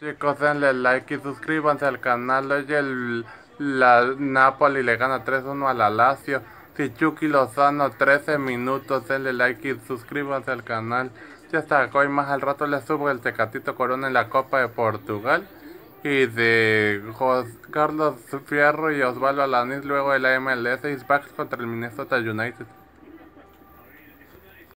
Chicos, denle like y suscríbanse al canal. Hoy el la Napoli le gana 3-1 a la Lazio. Chucky Lozano, 13 minutos. Denle like y suscríbanse al canal. Ya está, hoy más al rato le subo el Tecatito Corona en la Copa de Portugal. Y de Carlos Fierro y Osvaldo Alanis luego el MLS y contra el Minnesota United.